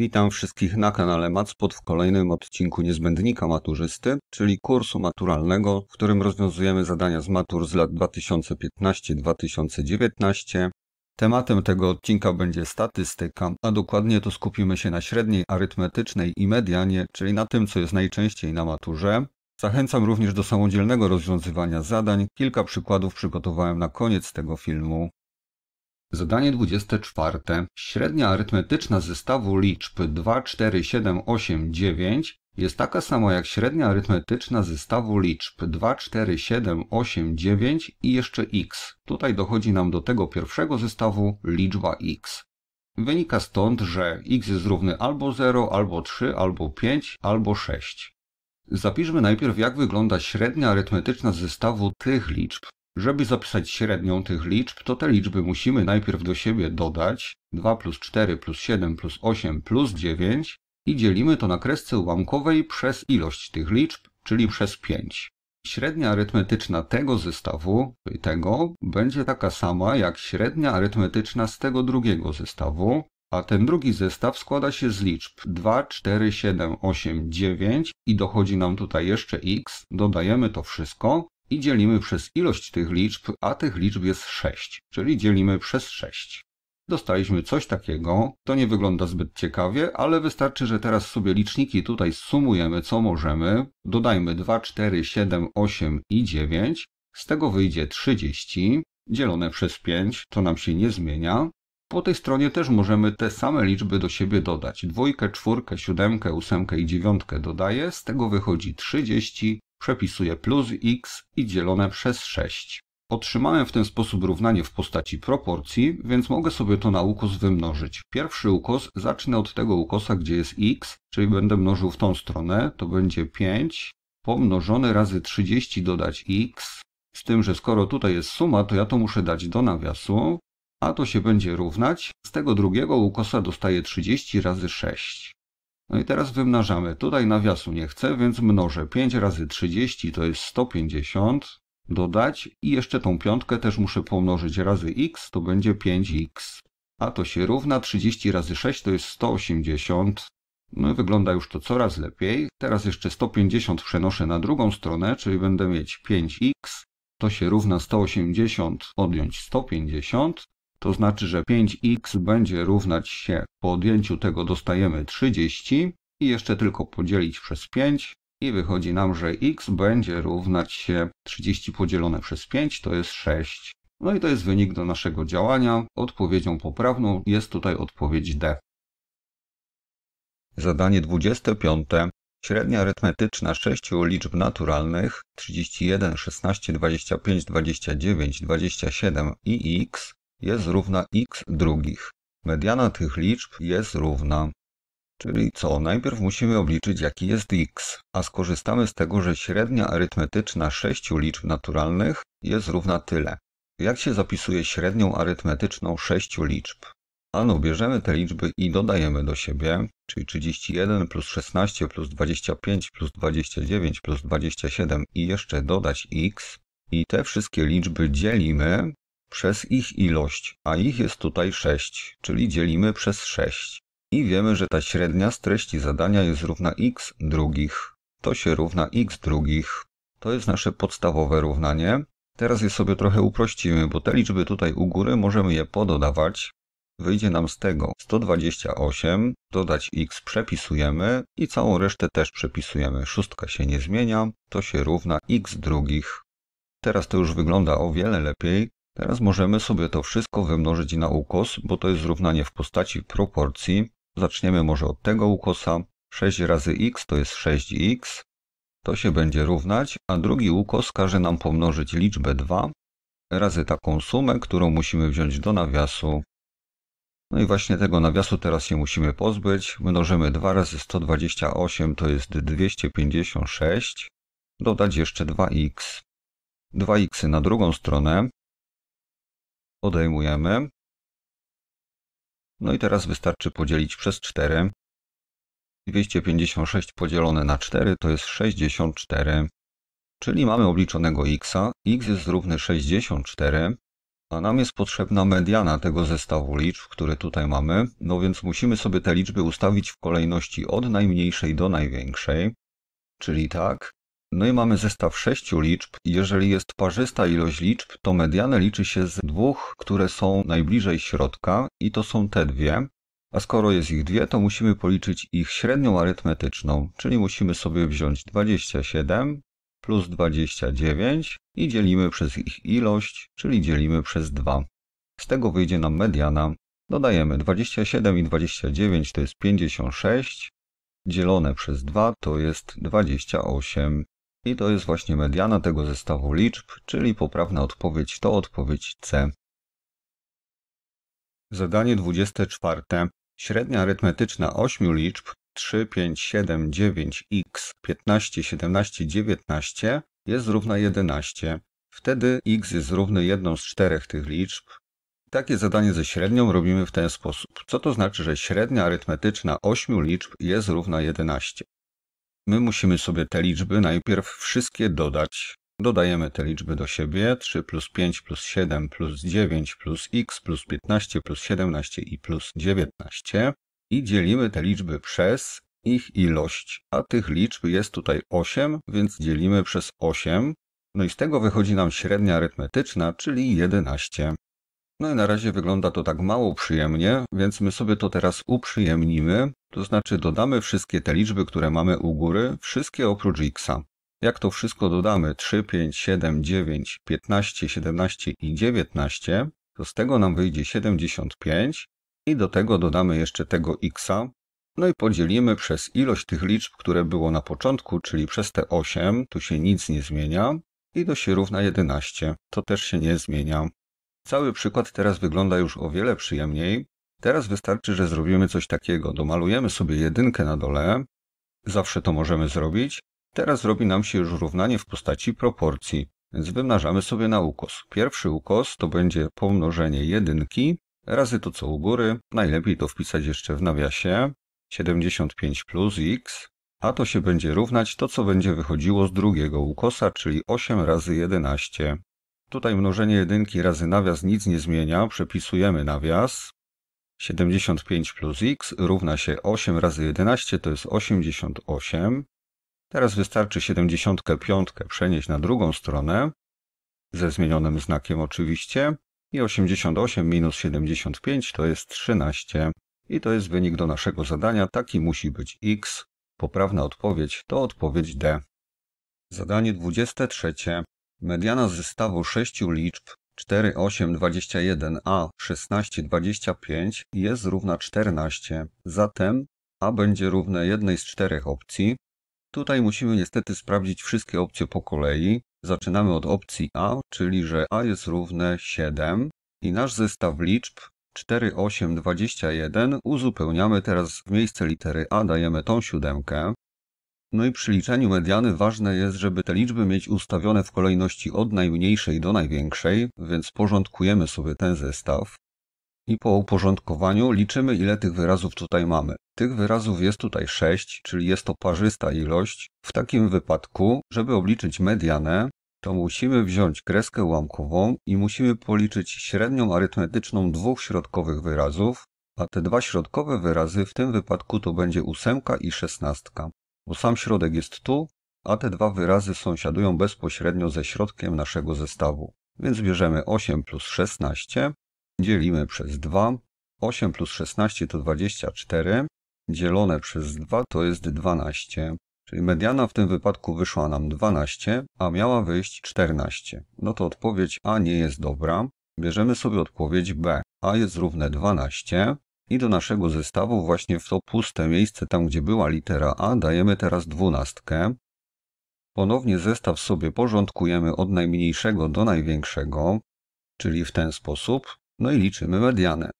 Witam wszystkich na kanale MatSpod w kolejnym odcinku niezbędnika maturzysty, czyli kursu maturalnego, w którym rozwiązujemy zadania z matur z lat 2015-2019. Tematem tego odcinka będzie statystyka, a dokładnie to skupimy się na średniej arytmetycznej i medianie, czyli na tym, co jest najczęściej na maturze. Zachęcam również do samodzielnego rozwiązywania zadań. Kilka przykładów przygotowałem na koniec tego filmu. Zadanie 24. Średnia arytmetyczna zestawu liczb 2, 4, 7, 8, 9 jest taka sama jak średnia arytmetyczna zestawu liczb 2, 4, 7, 8, 9 i jeszcze x. Tutaj dochodzi nam do tego pierwszego zestawu liczba x. Wynika stąd, że x jest równy albo 0, albo 3, albo 5, albo 6. Zapiszmy najpierw, jak wygląda średnia arytmetyczna zestawu tych liczb. Żeby zapisać średnią tych liczb, to te liczby musimy najpierw do siebie dodać 2 plus 4 plus 7 plus 8 plus 9 i dzielimy to na kresce ułamkowej przez ilość tych liczb, czyli przez 5. Średnia arytmetyczna tego zestawu, tego, będzie taka sama jak średnia arytmetyczna z tego drugiego zestawu, a ten drugi zestaw składa się z liczb 2, 4, 7, 8, 9 i dochodzi nam tutaj jeszcze x, dodajemy to wszystko i dzielimy przez ilość tych liczb, a tych liczb jest 6, czyli dzielimy przez 6. Dostaliśmy coś takiego, to nie wygląda zbyt ciekawie, ale wystarczy, że teraz sobie liczniki tutaj sumujemy co możemy, dodajmy 2, 4, 7, 8 i 9, z tego wyjdzie 30, dzielone przez 5, to nam się nie zmienia. Po tej stronie też możemy te same liczby do siebie dodać. Dwójkę, czwórkę, siódemkę, ósemkę i dziewiątkę dodaję, z tego wychodzi 30, Przepisuję plus x i dzielone przez 6. Otrzymałem w ten sposób równanie w postaci proporcji, więc mogę sobie to na ukos wymnożyć. Pierwszy ukos zacznę od tego ukosa, gdzie jest x, czyli będę mnożył w tą stronę, to będzie 5 pomnożone razy 30 dodać x, z tym, że skoro tutaj jest suma, to ja to muszę dać do nawiasu, a to się będzie równać. Z tego drugiego ukosa dostaję 30 razy 6. No i teraz wymnażamy. Tutaj nawiasu nie chcę, więc mnożę 5 razy 30 to jest 150, dodać i jeszcze tą piątkę też muszę pomnożyć razy x, to będzie 5x. A to się równa 30 razy 6 to jest 180. No i wygląda już to coraz lepiej. Teraz jeszcze 150 przenoszę na drugą stronę, czyli będę mieć 5x, to się równa 180 odjąć 150, to znaczy, że 5x będzie równać się, po odjęciu tego dostajemy 30 i jeszcze tylko podzielić przez 5 i wychodzi nam, że x będzie równać się 30 podzielone przez 5 to jest 6. No i to jest wynik do naszego działania. Odpowiedzią poprawną jest tutaj odpowiedź D. Zadanie 25. Średnia arytmetyczna sześciu liczb naturalnych 31, 16, 25, 29, 27 i x jest równa x drugich. Mediana tych liczb jest równa. Czyli co? Najpierw musimy obliczyć jaki jest x, a skorzystamy z tego, że średnia arytmetyczna sześciu liczb naturalnych jest równa tyle. Jak się zapisuje średnią arytmetyczną sześciu liczb? Ano bierzemy te liczby i dodajemy do siebie, czyli 31 plus 16 plus 25 plus 29 plus 27 i jeszcze dodać x. I te wszystkie liczby dzielimy przez ich ilość, a ich jest tutaj 6, czyli dzielimy przez 6. I wiemy, że ta średnia z treści zadania jest równa x drugich. To się równa x drugich. To jest nasze podstawowe równanie. Teraz je sobie trochę uprościmy, bo te liczby tutaj u góry możemy je pododawać. Wyjdzie nam z tego 128, dodać x przepisujemy i całą resztę też przepisujemy. Szóstka się nie zmienia, to się równa x drugich. Teraz to już wygląda o wiele lepiej. Teraz możemy sobie to wszystko wymnożyć na ukos, bo to jest równanie w postaci proporcji. Zaczniemy może od tego ukosa. 6 razy x to jest 6x. To się będzie równać, a drugi ukos każe nam pomnożyć liczbę 2 razy taką sumę, którą musimy wziąć do nawiasu. No i właśnie tego nawiasu teraz się musimy pozbyć. Mnożymy 2 razy 128 to jest 256. Dodać jeszcze 2x. 2x y na drugą stronę Odejmujemy. No i teraz wystarczy podzielić przez 4. 256 podzielone na 4 to jest 64, czyli mamy obliczonego x. x jest równy 64, a nam jest potrzebna mediana tego zestawu liczb, który tutaj mamy, no więc musimy sobie te liczby ustawić w kolejności od najmniejszej do największej, czyli tak, no i mamy zestaw sześciu liczb. Jeżeli jest parzysta ilość liczb, to medianę liczy się z dwóch, które są najbliżej środka i to są te dwie. A skoro jest ich dwie, to musimy policzyć ich średnią arytmetyczną, czyli musimy sobie wziąć 27 plus 29 i dzielimy przez ich ilość, czyli dzielimy przez 2. Z tego wyjdzie nam mediana. Dodajemy 27 i 29 to jest 56, dzielone przez 2 to jest 28. I to jest właśnie mediana tego zestawu liczb, czyli poprawna odpowiedź to odpowiedź C. Zadanie 24. Średnia arytmetyczna 8 liczb 3, 5, 7, 9, x, 15, 17, 19 jest równa 11. Wtedy x jest równy jedną z czterech tych liczb. Takie zadanie ze średnią robimy w ten sposób. Co to znaczy, że średnia arytmetyczna 8 liczb jest równa 11? My musimy sobie te liczby najpierw wszystkie dodać. Dodajemy te liczby do siebie. 3 plus 5 plus 7 plus 9 plus x plus 15 plus 17 i plus 19. I dzielimy te liczby przez ich ilość, a tych liczb jest tutaj 8, więc dzielimy przez 8. No i z tego wychodzi nam średnia arytmetyczna, czyli 11. No i na razie wygląda to tak mało przyjemnie, więc my sobie to teraz uprzyjemnimy to znaczy dodamy wszystkie te liczby, które mamy u góry, wszystkie oprócz x. Jak to wszystko dodamy 3, 5, 7, 9, 15, 17 i 19, to z tego nam wyjdzie 75 i do tego dodamy jeszcze tego x, no i podzielimy przez ilość tych liczb, które było na początku, czyli przez te 8, tu się nic nie zmienia, i do się równa 11, to też się nie zmienia. Cały przykład teraz wygląda już o wiele przyjemniej, Teraz wystarczy, że zrobimy coś takiego. Domalujemy sobie jedynkę na dole. Zawsze to możemy zrobić. Teraz robi nam się już równanie w postaci proporcji. Więc wymnażamy sobie na ukos. Pierwszy ukos to będzie pomnożenie jedynki razy to co u góry. Najlepiej to wpisać jeszcze w nawiasie. 75 plus x. A to się będzie równać to co będzie wychodziło z drugiego ukosa, czyli 8 razy 11. Tutaj mnożenie jedynki razy nawias nic nie zmienia. Przepisujemy nawias. 75 plus x równa się 8 razy 11 to jest 88. Teraz wystarczy 75 przenieść na drugą stronę, ze zmienionym znakiem oczywiście, i 88 minus 75 to jest 13. I to jest wynik do naszego zadania, taki musi być x. Poprawna odpowiedź to odpowiedź D. Zadanie 23. Mediana zestawu sześciu liczb 4821a 1625 jest równa 14. Zatem a będzie równe jednej z czterech opcji. Tutaj musimy niestety sprawdzić wszystkie opcje po kolei. Zaczynamy od opcji a, czyli że a jest równe 7 i nasz zestaw liczb 4, 8, 21 uzupełniamy teraz w miejsce litery a dajemy tą siódemkę. No i przy liczeniu mediany ważne jest, żeby te liczby mieć ustawione w kolejności od najmniejszej do największej, więc porządkujemy sobie ten zestaw. I po uporządkowaniu liczymy ile tych wyrazów tutaj mamy. Tych wyrazów jest tutaj 6, czyli jest to parzysta ilość. W takim wypadku, żeby obliczyć medianę, to musimy wziąć kreskę ułamkową i musimy policzyć średnią arytmetyczną dwóch środkowych wyrazów, a te dwa środkowe wyrazy w tym wypadku to będzie 8 i 16 bo sam środek jest tu, a te dwa wyrazy sąsiadują bezpośrednio ze środkiem naszego zestawu. Więc bierzemy 8 plus 16, dzielimy przez 2. 8 plus 16 to 24, dzielone przez 2 to jest 12. Czyli mediana w tym wypadku wyszła nam 12, a miała wyjść 14. No to odpowiedź A nie jest dobra. Bierzemy sobie odpowiedź B. A jest równe 12, i do naszego zestawu właśnie w to puste miejsce, tam gdzie była litera A, dajemy teraz dwunastkę. Ponownie zestaw sobie porządkujemy od najmniejszego do największego, czyli w ten sposób, no i liczymy medianę.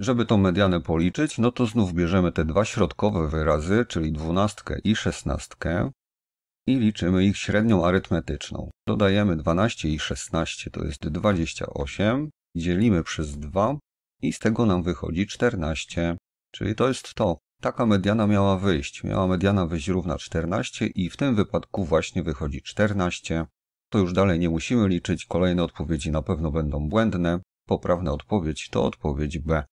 Żeby tą medianę policzyć, no to znów bierzemy te dwa środkowe wyrazy, czyli dwunastkę i szesnastkę i liczymy ich średnią arytmetyczną. Dodajemy 12 i 16, to jest 28, dzielimy przez 2 i z tego nam wychodzi 14. Czyli to jest to. Taka mediana miała wyjść. Miała mediana wyjść równa 14 i w tym wypadku właśnie wychodzi 14. To już dalej nie musimy liczyć, kolejne odpowiedzi na pewno będą błędne. Poprawna odpowiedź to odpowiedź B.